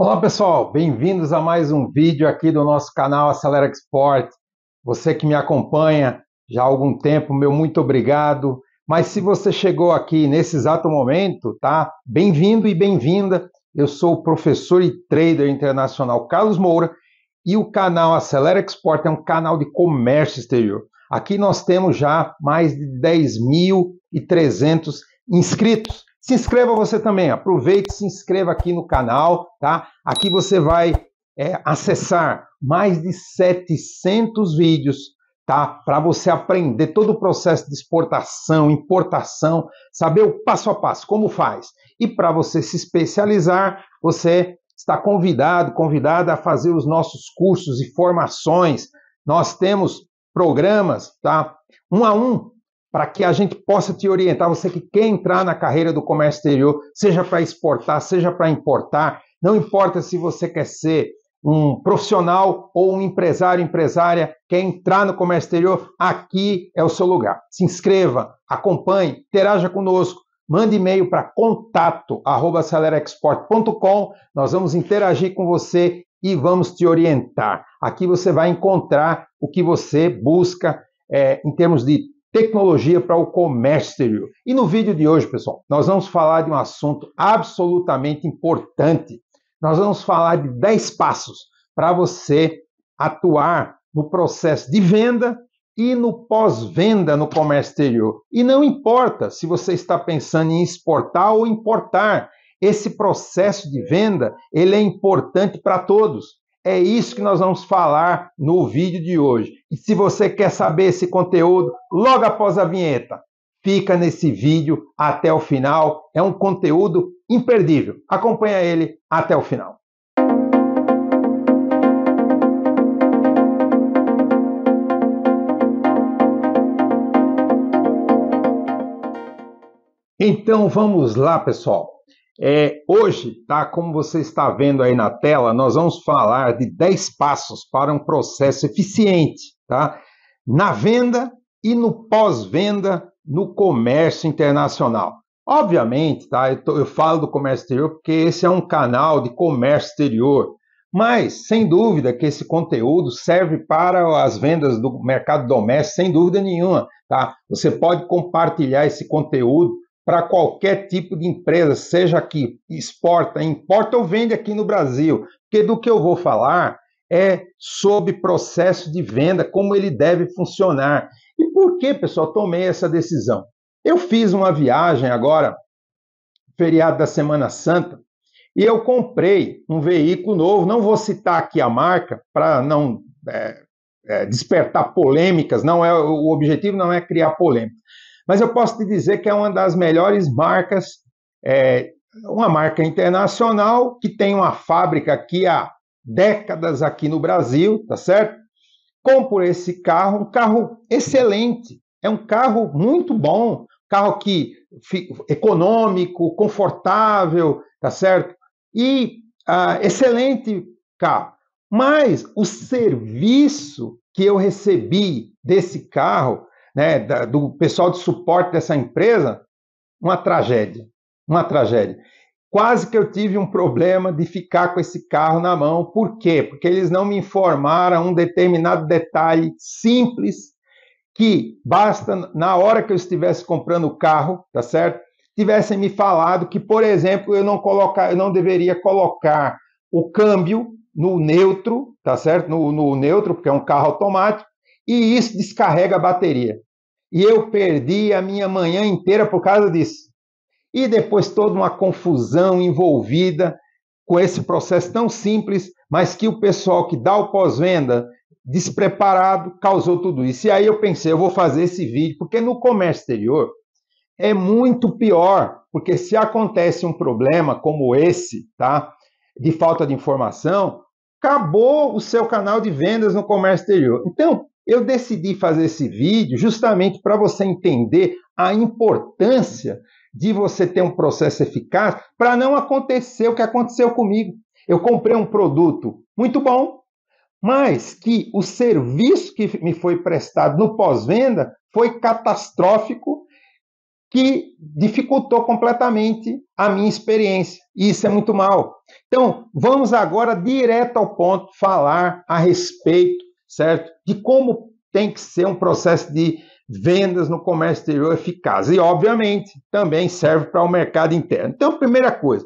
Olá pessoal, bem-vindos a mais um vídeo aqui do nosso canal Acelera Export. Você que me acompanha já há algum tempo, meu muito obrigado. Mas se você chegou aqui nesse exato momento, tá? Bem-vindo e bem-vinda. Eu sou o professor e trader internacional Carlos Moura e o canal Acelera Export é um canal de comércio exterior. Aqui nós temos já mais de 10.300 inscritos. Se inscreva você também, aproveite, se inscreva aqui no canal, tá? Aqui você vai é, acessar mais de 700 vídeos, tá? Para você aprender todo o processo de exportação, importação, saber o passo a passo, como faz. E para você se especializar, você está convidado, convidada a fazer os nossos cursos e formações. Nós temos programas, tá? Um a um, para que a gente possa te orientar. Você que quer entrar na carreira do comércio exterior, seja para exportar, seja para importar, não importa se você quer ser um profissional ou um empresário, empresária, quer entrar no comércio exterior, aqui é o seu lugar. Se inscreva, acompanhe, interaja conosco. Mande e-mail para contato@acelerexport.com. Nós vamos interagir com você e vamos te orientar. Aqui você vai encontrar o que você busca é, em termos de tecnologia para o comércio. E no vídeo de hoje, pessoal, nós vamos falar de um assunto absolutamente importante. Nós vamos falar de 10 passos para você atuar no processo de venda e no pós-venda no comércio exterior. E não importa se você está pensando em exportar ou importar, esse processo de venda, ele é importante para todos. É isso que nós vamos falar no vídeo de hoje. E se você quer saber esse conteúdo logo após a vinheta, fica nesse vídeo até o final. É um conteúdo imperdível. Acompanha ele até o final. Então vamos lá, pessoal. É, hoje, tá? Como você está vendo aí na tela, nós vamos falar de 10 passos para um processo eficiente tá? na venda e no pós-venda no comércio internacional. Obviamente, tá? Eu, tô, eu falo do comércio exterior porque esse é um canal de comércio exterior. Mas, sem dúvida, que esse conteúdo serve para as vendas do mercado doméstico, sem dúvida nenhuma. Tá? Você pode compartilhar esse conteúdo para qualquer tipo de empresa, seja que exporta, importa ou vende aqui no Brasil. Porque do que eu vou falar é sobre processo de venda, como ele deve funcionar. E por que, pessoal, tomei essa decisão? Eu fiz uma viagem agora, feriado da Semana Santa, e eu comprei um veículo novo. Não vou citar aqui a marca para não é, é, despertar polêmicas. Não é o objetivo não é criar polêmica, mas eu posso te dizer que é uma das melhores marcas, é, uma marca internacional que tem uma fábrica aqui a décadas aqui no Brasil, tá certo? Compro esse carro, um carro excelente, é um carro muito bom, carro que econômico, confortável, tá certo? E ah, excelente carro. Mas o serviço que eu recebi desse carro, né, da, do pessoal de suporte dessa empresa, uma tragédia, uma tragédia. Quase que eu tive um problema de ficar com esse carro na mão. Por quê? Porque eles não me informaram um determinado detalhe simples que basta na hora que eu estivesse comprando o carro, tá certo? Tivessem me falado que, por exemplo, eu não colocar, eu não deveria colocar o câmbio no neutro, tá certo? No, no neutro, porque é um carro automático, e isso descarrega a bateria. E eu perdi a minha manhã inteira por causa disso e depois toda uma confusão envolvida com esse processo tão simples, mas que o pessoal que dá o pós-venda despreparado causou tudo isso. E aí eu pensei, eu vou fazer esse vídeo, porque no comércio exterior é muito pior, porque se acontece um problema como esse, tá? De falta de informação, acabou o seu canal de vendas no comércio exterior. Então, eu decidi fazer esse vídeo justamente para você entender a importância de você ter um processo eficaz para não acontecer o que aconteceu comigo. Eu comprei um produto muito bom, mas que o serviço que me foi prestado no pós-venda foi catastrófico, que dificultou completamente a minha experiência. E isso é muito mal. Então, vamos agora direto ao ponto falar a respeito, certo? De como tem que ser um processo de vendas no comércio exterior eficaz. E, obviamente, também serve para o mercado interno. Então, primeira coisa,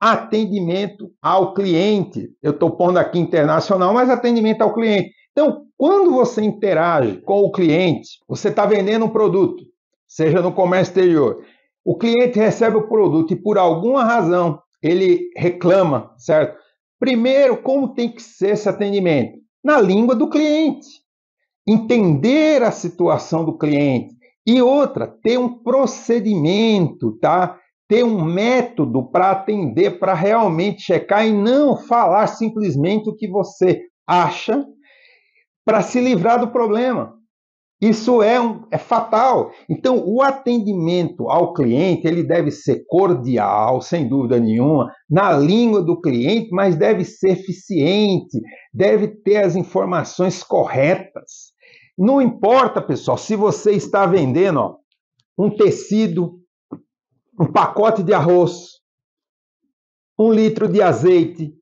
atendimento ao cliente. Eu estou pondo aqui internacional, mas atendimento ao cliente. Então, quando você interage com o cliente, você está vendendo um produto, seja no comércio exterior. O cliente recebe o produto e, por alguma razão, ele reclama, certo? Primeiro, como tem que ser esse atendimento? Na língua do cliente entender a situação do cliente. E outra, ter um procedimento, tá? Ter um método para atender, para realmente checar e não falar simplesmente o que você acha para se livrar do problema. Isso é, um, é fatal. Então, o atendimento ao cliente ele deve ser cordial, sem dúvida nenhuma, na língua do cliente, mas deve ser eficiente, deve ter as informações corretas. Não importa, pessoal, se você está vendendo ó, um tecido, um pacote de arroz, um litro de azeite,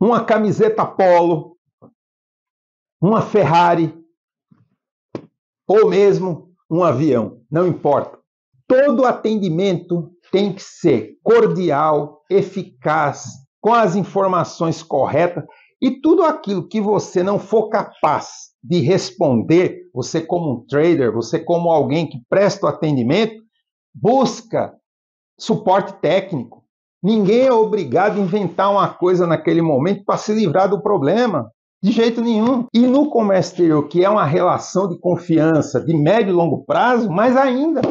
uma camiseta Polo, uma Ferrari ou mesmo um avião, não importa. Todo atendimento tem que ser cordial, eficaz, com as informações corretas e tudo aquilo que você não for capaz de responder, você como um trader, você como alguém que presta o atendimento, busca suporte técnico. Ninguém é obrigado a inventar uma coisa naquele momento para se livrar do problema. De jeito nenhum. E no comércio exterior, que é uma relação de confiança de médio e longo prazo, mais ainda.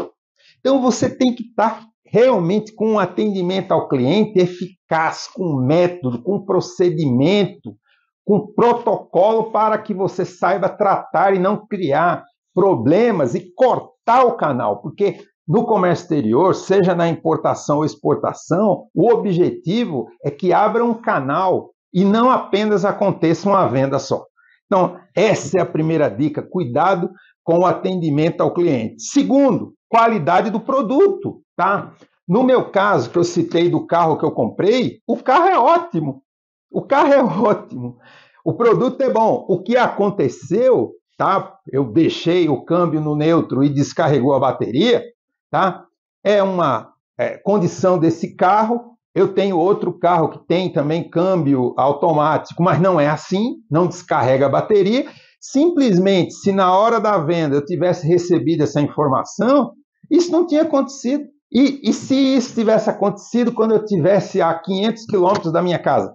Então você tem que estar realmente com um atendimento ao cliente eficaz eficaz, com método, com procedimento, com protocolo para que você saiba tratar e não criar problemas e cortar o canal, porque no comércio exterior, seja na importação ou exportação, o objetivo é que abra um canal e não apenas aconteça uma venda só. Então, essa é a primeira dica: cuidado com o atendimento ao cliente. Segundo, qualidade do produto, tá? No meu caso, que eu citei do carro que eu comprei, o carro é ótimo. O carro é ótimo. O produto é bom. O que aconteceu, tá? Eu deixei o câmbio no neutro e descarregou a bateria, tá? É uma é, condição desse carro. Eu tenho outro carro que tem também câmbio automático, mas não é assim, não descarrega a bateria. Simplesmente, se na hora da venda eu tivesse recebido essa informação, isso não tinha acontecido. E, e se isso tivesse acontecido quando eu tivesse a 500 quilômetros da minha casa?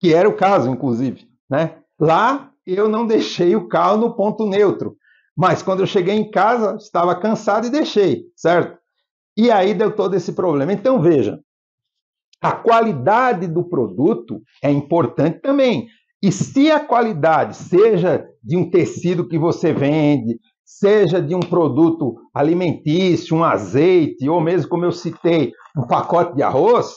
Que era o caso, inclusive. Né? Lá, eu não deixei o carro no ponto neutro. Mas quando eu cheguei em casa, estava cansado e deixei, certo? E aí deu todo esse problema. Então, veja, a qualidade do produto é importante também. E se a qualidade seja de um tecido que você vende, seja de um produto alimentício, um azeite, ou mesmo como eu citei, um pacote de arroz,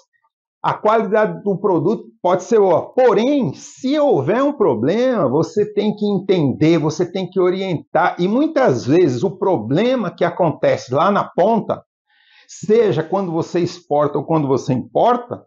a qualidade do produto pode ser boa. Porém, se houver um problema, você tem que entender, você tem que orientar. E muitas vezes o problema que acontece lá na ponta, seja quando você exporta ou quando você importa,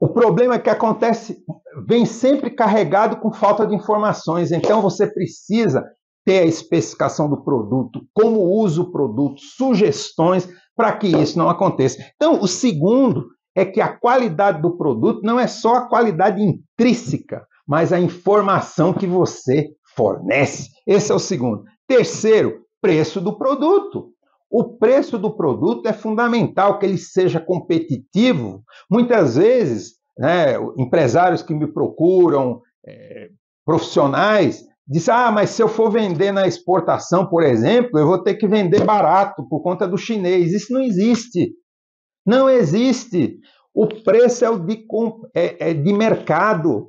o problema que acontece vem sempre carregado com falta de informações. Então você precisa ter a especificação do produto, como usa o produto, sugestões para que isso não aconteça. Então, o segundo é que a qualidade do produto não é só a qualidade intrínseca, mas a informação que você fornece. Esse é o segundo. Terceiro, preço do produto. O preço do produto é fundamental que ele seja competitivo. Muitas vezes, né, empresários que me procuram, é, profissionais, disse: ah, mas se eu for vender na exportação, por exemplo, eu vou ter que vender barato por conta do chinês. Isso não existe. Não existe. O preço é o de, é, é de mercado.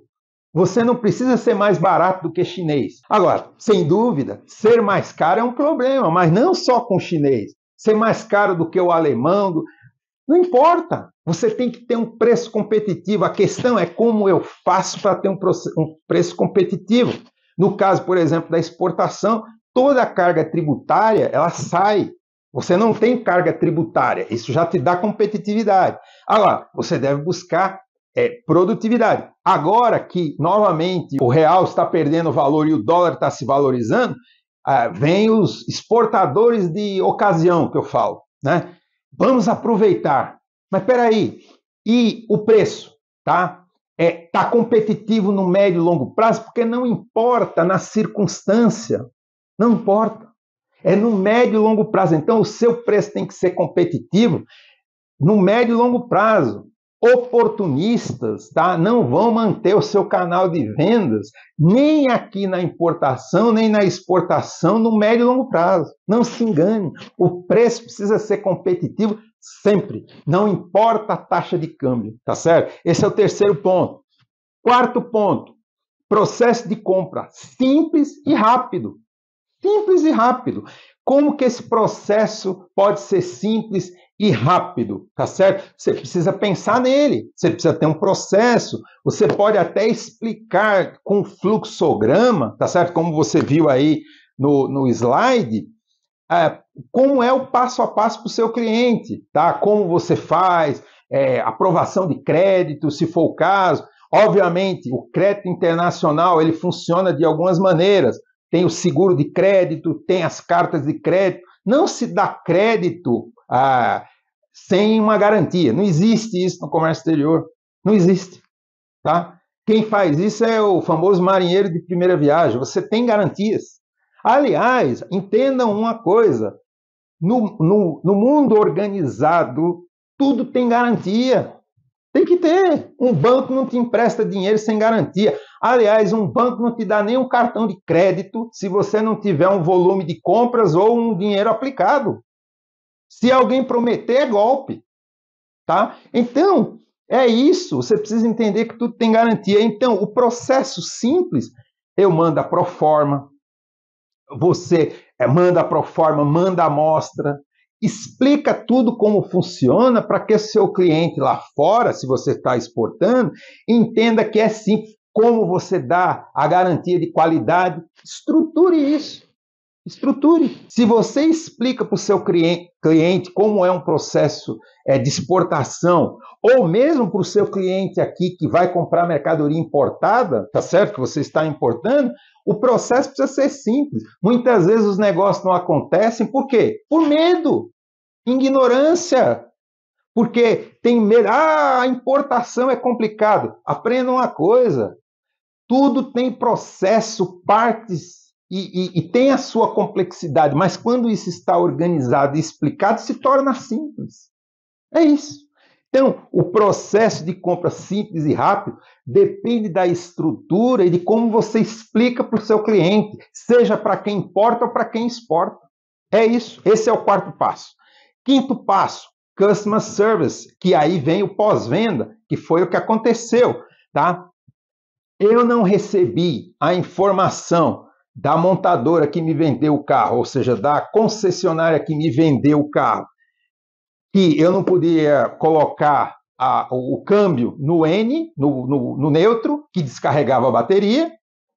Você não precisa ser mais barato do que chinês. Agora, sem dúvida, ser mais caro é um problema, mas não só com chinês. Ser mais caro do que o alemão. Do... Não importa. Você tem que ter um preço competitivo. A questão é como eu faço para ter um, um preço competitivo. No caso, por exemplo, da exportação, toda a carga tributária ela sai. Você não tem carga tributária, isso já te dá competitividade. Agora, ah você deve buscar é, produtividade. Agora que, novamente, o real está perdendo valor e o dólar está se valorizando, ah, vem os exportadores de ocasião, que eu falo. Né? Vamos aproveitar. Mas peraí, e o preço? Tá? tá competitivo no médio e longo prazo, porque não importa na circunstância, não importa. É no médio e longo prazo. Então, o seu preço tem que ser competitivo no médio e longo prazo. Oportunistas tá? não vão manter o seu canal de vendas nem aqui na importação, nem na exportação no médio e longo prazo. Não se engane. O preço precisa ser competitivo sempre. Não importa a taxa de câmbio, tá certo? Esse é o terceiro ponto. Quarto ponto, processo de compra simples e rápido. Simples e rápido. Como que esse processo pode ser simples e rápido, tá certo? Você precisa pensar nele, você precisa ter um processo, você pode até explicar com fluxograma, tá certo? Como você viu aí no, no slide, é, como é o passo a passo para o seu cliente, tá? Como você faz, é, aprovação de crédito, se for o caso, Obviamente, o crédito internacional ele funciona de algumas maneiras. Tem o seguro de crédito, tem as cartas de crédito. Não se dá crédito ah, sem uma garantia. Não existe isso no comércio exterior. Não existe. Tá? Quem faz isso é o famoso marinheiro de primeira viagem. Você tem garantias. Aliás, entendam uma coisa: no, no, no mundo organizado, tudo tem garantia. Tem que ter. Um banco não te empresta dinheiro sem garantia. Aliás, um banco não te dá nem um cartão de crédito se você não tiver um volume de compras ou um dinheiro aplicado. Se alguém prometer, é golpe. Tá? Então, é isso. Você precisa entender que tudo tem garantia. Então, o processo simples, eu mando a proforma, você é, manda a proforma, manda a amostra, explica tudo como funciona para que seu cliente lá fora, se você está exportando, entenda que é sim como você dá a garantia de qualidade. Estruture isso. Estruture. Se você explica para o seu cliente como é um processo é, de exportação, ou mesmo para o seu cliente aqui que vai comprar mercadoria importada, tá certo? Que você está importando, o processo precisa ser simples. Muitas vezes os negócios não acontecem, por quê? Por medo, ignorância. Porque tem medo, ah, a importação é complicado. Aprenda uma coisa: tudo tem processo, partes e, e, e, tem a sua complexidade, mas quando isso está organizado e explicado, se torna simples. É isso. Então, o processo de compra simples e rápido depende da estrutura e de como você explica para o seu cliente, seja para quem importa ou para quem exporta. É isso. Esse é o quarto passo. Quinto passo, customer service, que aí vem o pós-venda, que foi o que aconteceu, tá? Eu não recebi a informação da montadora que me vendeu o carro, ou seja, da concessionária que me vendeu o carro, que eu não podia colocar a, o câmbio no N, no, no, no neutro, que descarregava a bateria,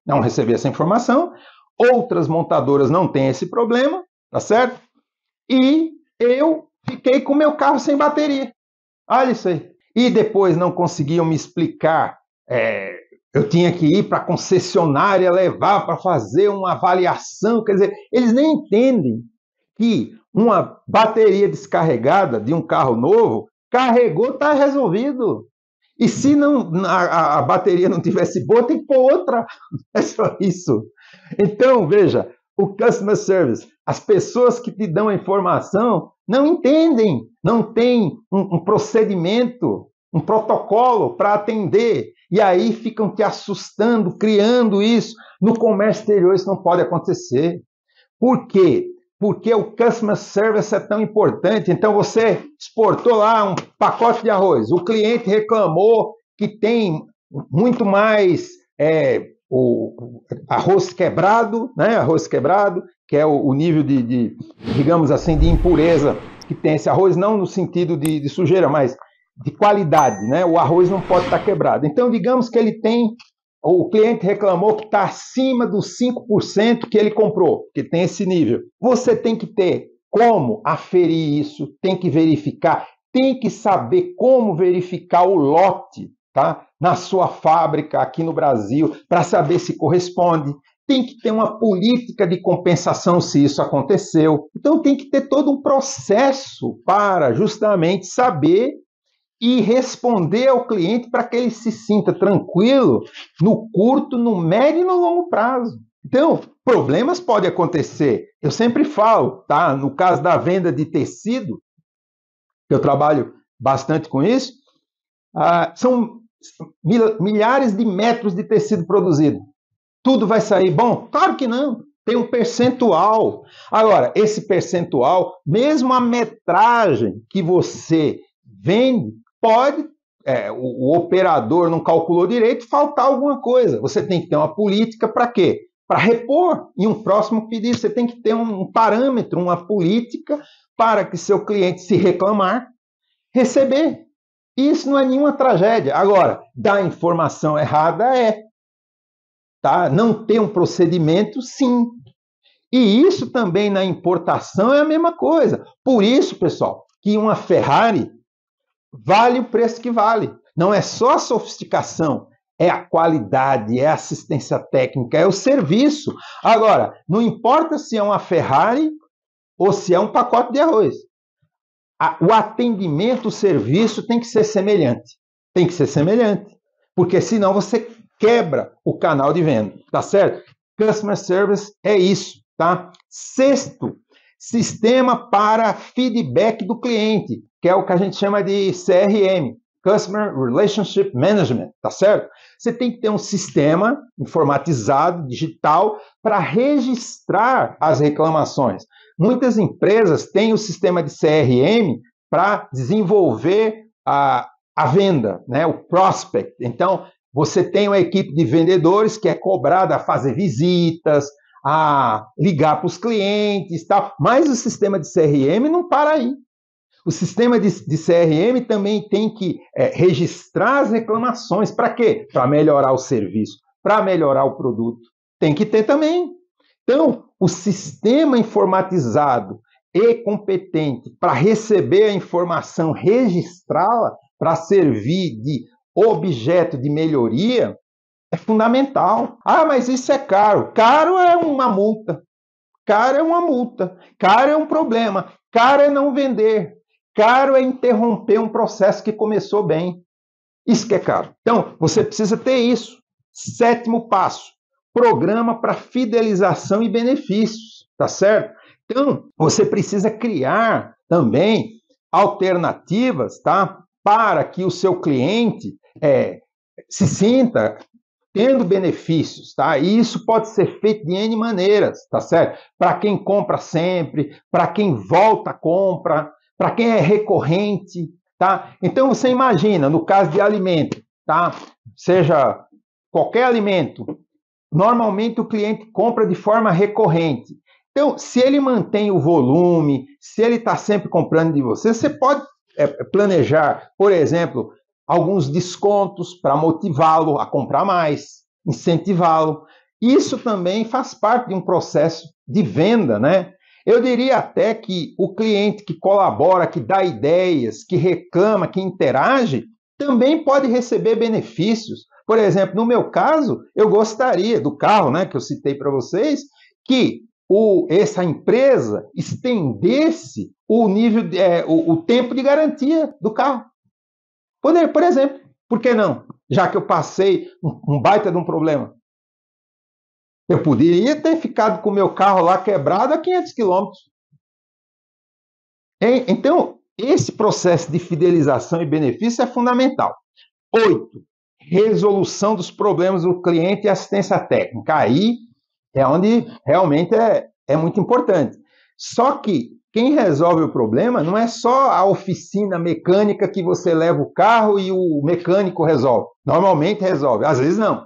não recebia essa informação. Outras montadoras não têm esse problema, tá certo? E eu fiquei com meu carro sem bateria. Olha isso aí. E depois não conseguiam me explicar é, eu tinha que ir para a concessionária levar para fazer uma avaliação. Quer dizer, eles nem entendem que uma bateria descarregada de um carro novo carregou, está resolvido. E se não a, a, bateria não tivesse boa, tem que pôr outra. É só isso. Então, veja, o customer service, as pessoas que te dão a informação não entendem, não tem um, um procedimento, um protocolo para atender e aí ficam te assustando, criando isso. No comércio exterior isso não pode acontecer. Por quê? Porque o customer service é tão importante. Então você exportou lá um pacote de arroz, o cliente reclamou que tem muito mais é, o arroz quebrado, né? Arroz quebrado, que é o, o nível de, de, digamos assim, de impureza que tem esse arroz, não no sentido de, de sujeira, mas de qualidade, né? O arroz não pode estar tá quebrado. Então, digamos que ele tem, o cliente reclamou que está acima dos 5% que ele comprou, que tem esse nível. Você tem que ter como aferir isso, tem que verificar, tem que saber como verificar o lote, tá? Na sua fábrica aqui no Brasil, para saber se corresponde, tem que ter uma política de compensação se isso aconteceu. Então tem que ter todo um processo para justamente saber e responder ao cliente para que ele se sinta tranquilo no curto, no médio e no longo prazo. Então, problemas podem acontecer. Eu sempre falo, tá? No caso da venda de tecido, eu trabalho bastante com isso, ah, são milhares de metros de tecido produzido. Tudo vai sair bom? Claro que não. Tem um percentual. Agora, esse percentual, mesmo a metragem que você vende, pode é, o, o, operador não calculou direito, faltar alguma coisa. Você tem que ter uma política para quê? Para repor em um próximo pedido. Você tem que ter um, um parâmetro, uma política para que seu cliente, se reclamar, receber. Isso não é nenhuma tragédia. Agora, dar informação errada é. Tá? Não ter um procedimento, sim. E isso também na importação é a mesma coisa. Por isso, pessoal, que uma Ferrari vale o preço que vale. Não é só a sofisticação, é a qualidade, é a assistência técnica, é o serviço. Agora, não importa se é uma Ferrari ou se é um pacote de arroz. O atendimento, o serviço tem que ser semelhante. Tem que ser semelhante. Porque senão você quebra o canal de venda, tá certo? Customer service é isso, tá? Sexto Sistema para feedback do cliente, que é o que a gente chama de CRM, Customer Relationship Management, tá certo? Você tem que ter um sistema informatizado, digital, para registrar as reclamações. Muitas empresas têm o sistema de CRM para desenvolver a, a venda, né? o prospect. Então, você tem uma equipe de vendedores que é cobrada a fazer visitas, a ligar para os clientes, tal. Mas o sistema de CRM não para aí. O sistema de, de CRM também tem que é, registrar as reclamações. Para quê? Para melhorar o serviço, para melhorar o produto. Tem que ter também. Então, o sistema informatizado e competente para receber a informação, registrá-la, para servir de objeto de melhoria, é fundamental. Ah, mas isso é caro. Caro é uma multa. Caro é uma multa. Caro é um problema. Caro é não vender. Caro é interromper um processo que começou bem. Isso que é caro. Então, você precisa ter isso. Sétimo passo: programa para fidelização e benefícios, tá certo? Então, você precisa criar também alternativas, tá? Para que o seu cliente é, se sinta tendo benefícios, tá? E isso pode ser feito de N maneiras, tá certo? Para quem compra sempre, para quem volta a compra, para quem é recorrente, tá? Então você imagina, no caso de alimento, tá? Seja qualquer alimento, normalmente o cliente compra de forma recorrente. Então, se ele mantém o volume, se ele está sempre comprando de você, você pode é, planejar, por exemplo, alguns descontos para motivá-lo a comprar mais, incentivá-lo. Isso também faz parte de um processo de venda, né? Eu diria até que o cliente que colabora, que dá ideias, que reclama, que interage, também pode receber benefícios. Por exemplo, no meu caso, eu gostaria do carro, né, que eu citei para vocês, que o, essa empresa estendesse o nível, é, o, o tempo de garantia do carro. Poder, por exemplo, por que não? Já que eu passei um baita de um problema. Eu poderia ter ficado com o meu carro lá quebrado a 500 quilômetros. Então, esse processo de fidelização e benefício é fundamental. Oito, resolução dos problemas do cliente e assistência técnica. Aí é onde realmente é, é muito importante. Só que quem resolve o problema não é só a oficina mecânica que você leva o carro e o mecânico resolve. Normalmente resolve, às vezes não.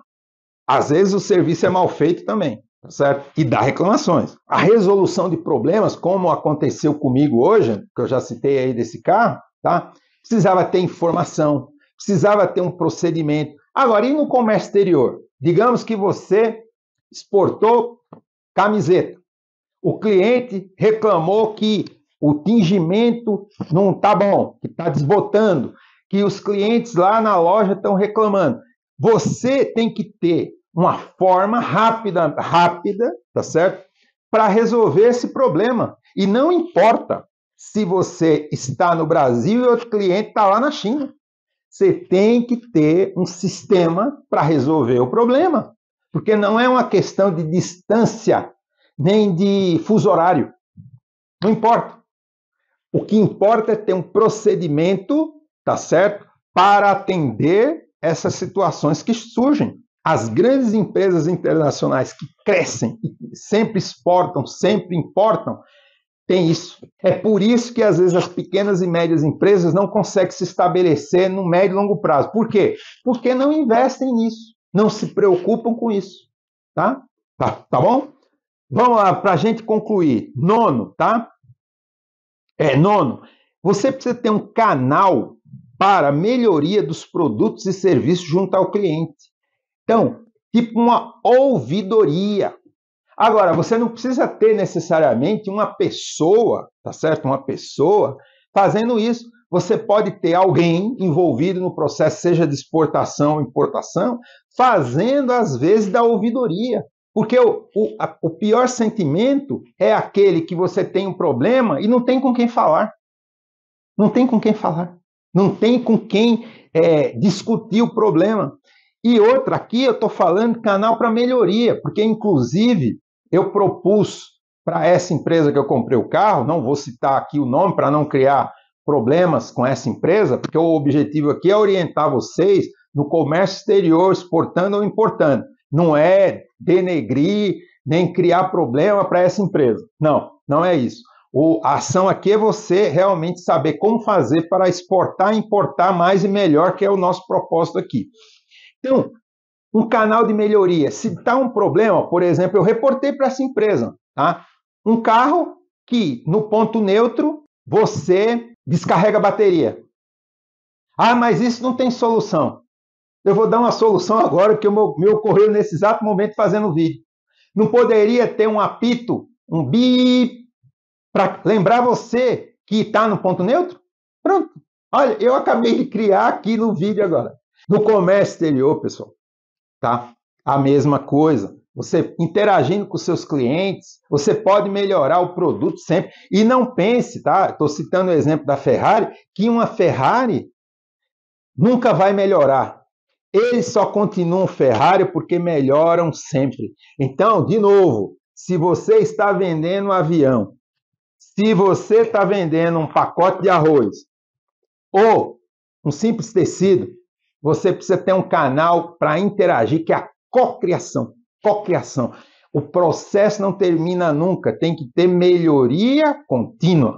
Às vezes o serviço é mal feito também, tá certo? E dá reclamações. A resolução de problemas, como aconteceu comigo hoje, que eu já citei aí desse carro, tá? Precisava ter informação, precisava ter um procedimento. Agora, e no comércio exterior? Digamos que você exportou camiseta o cliente reclamou que o tingimento não está bom, que está desbotando, que os clientes lá na loja estão reclamando. Você tem que ter uma forma rápida, rápida, tá certo? Para resolver esse problema. E não importa se você está no Brasil e outro cliente está lá na China. Você tem que ter um sistema para resolver o problema. Porque não é uma questão de distância nem de fuso horário. Não importa. O que importa é ter um procedimento, tá certo? Para atender essas situações que surgem. As grandes empresas internacionais que crescem e sempre exportam, sempre importam, tem isso. É por isso que às vezes as pequenas e médias empresas não conseguem se estabelecer no médio e longo prazo. Por quê? Porque não investem nisso, não se preocupam com isso, tá? Tá, tá bom? Vamos lá, para a gente concluir. Nono, tá? É, nono. Você precisa ter um canal para melhoria dos produtos e serviços junto ao cliente. Então, tipo uma ouvidoria. Agora, você não precisa ter necessariamente uma pessoa, tá certo? Uma pessoa fazendo isso. Você pode ter alguém envolvido no processo, seja de exportação ou importação, fazendo às vezes da ouvidoria. Porque o, o, a, o pior sentimento é aquele que você tem um problema e não tem com quem falar. Não tem com quem falar. Não tem com quem é, discutir o problema. E outra, aqui eu estou falando canal para melhoria, porque inclusive eu propus para essa empresa que eu comprei o carro, não vou citar aqui o nome para não criar problemas com essa empresa, porque o objetivo aqui é orientar vocês no comércio exterior, exportando ou importando não é denegrir nem criar problema para essa empresa. Não, não é isso. O, a ação aqui é você realmente saber como fazer para exportar, importar mais e melhor, que é o nosso propósito aqui. Então, um canal de melhoria. Se está um problema, por exemplo, eu reportei para essa empresa, tá? Um carro que no ponto neutro você descarrega a bateria. Ah, mas isso não tem solução. Eu vou dar uma solução agora, que me ocorreu nesse exato momento fazendo o vídeo. Não poderia ter um apito, um bi, para lembrar você que está no ponto neutro? Pronto. Olha, eu acabei de criar aqui no vídeo agora. No comércio exterior, pessoal, tá? A mesma coisa. Você interagindo com seus clientes, você pode melhorar o produto sempre. E não pense, tá? Estou citando o exemplo da Ferrari, que uma Ferrari nunca vai melhorar eles só continuam Ferrari porque melhoram sempre. Então, de novo, se você está vendendo um avião, se você está vendendo um pacote de arroz ou um simples tecido, você precisa ter um canal para interagir, que é a cocriação. Cocriação. O processo não termina nunca, tem que ter melhoria contínua.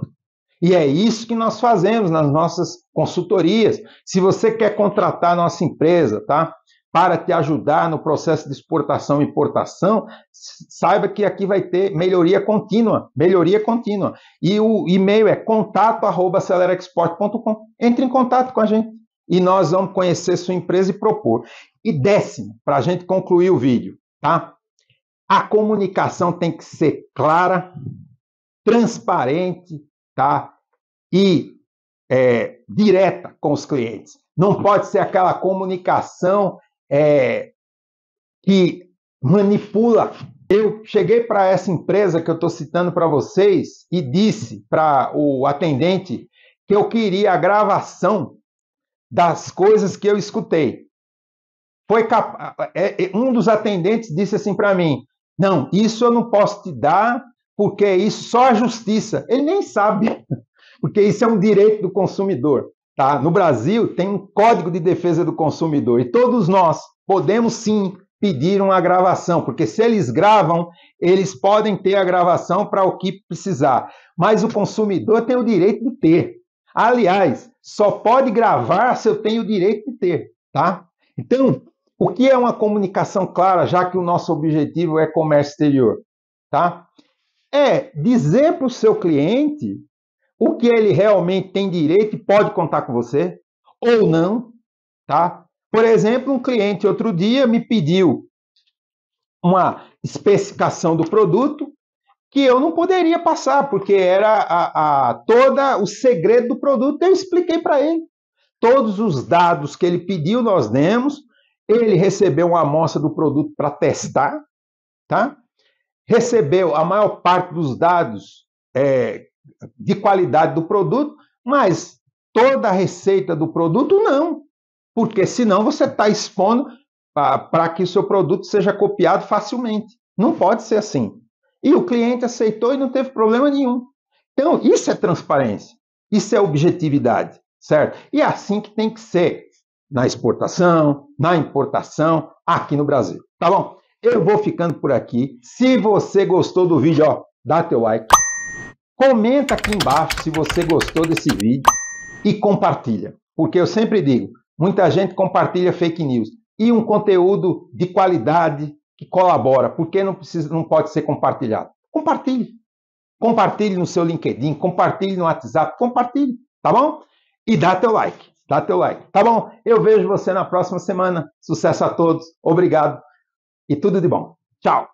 E é isso que nós fazemos nas nossas consultorias. Se você quer contratar a nossa empresa, tá? Para te ajudar no processo de exportação e importação, saiba que aqui vai ter melhoria contínua, melhoria contínua. E o e-mail é contato@acelerexport.com. Entre em contato com a gente e nós vamos conhecer sua empresa e propor. E décimo, para a gente concluir o vídeo, tá? A comunicação tem que ser clara, transparente tá? e é, direta com os clientes. Não pode ser aquela comunicação é, que manipula. Eu cheguei para essa empresa que eu estou citando para vocês e disse para o atendente que eu queria a gravação das coisas que eu escutei. Foi cap... É, é, um dos atendentes disse assim para mim: Não, isso eu não posso te dar porque isso só a justiça. Ele nem sabe, porque isso é um direito do consumidor. Tá? No Brasil tem um código de defesa do consumidor e todos nós podemos sim pedir uma gravação, porque se eles gravam, eles podem ter a gravação para o que precisar. Mas o consumidor tem o direito de ter. Aliás, só pode gravar se eu tenho o direito de ter, tá? Então, o que é uma comunicação clara, já que o nosso objetivo é comércio exterior, tá? É dizer para o seu cliente o que ele realmente tem direito e pode contar com você ou não, tá? Por exemplo, um cliente outro dia me pediu uma especificação do produto que eu não poderia passar, porque era a, a toda o segredo do produto. Eu expliquei para ele. Todos os dados que ele pediu, nós demos. Ele recebeu uma amostra do produto para testar, tá? recebeu a maior parte dos dados é, de qualidade do produto, mas toda a receita do produto não, porque senão você está expondo para que o seu produto seja copiado facilmente. Não pode ser assim. E o cliente aceitou e não teve problema nenhum. Então, isso é transparência, isso é objetividade, certo? E é assim que tem que ser na exportação, na importação, aqui no Brasil. Tá bom? Eu vou ficando por aqui. Se você gostou do vídeo, ó, dá teu like. Comenta aqui embaixo se você gostou desse vídeo e compartilha. Porque eu sempre digo, muita gente compartilha fake news e um conteúdo de qualidade que colabora, porque não precisa, não pode ser compartilhado. Compartilhe. Compartilhe no seu LinkedIn, compartilhe no WhatsApp, compartilhe, tá bom? E dá teu like, dá teu like, tá bom? Eu vejo você na próxima semana. Sucesso a todos. Obrigado e tudo de bom. Tchau!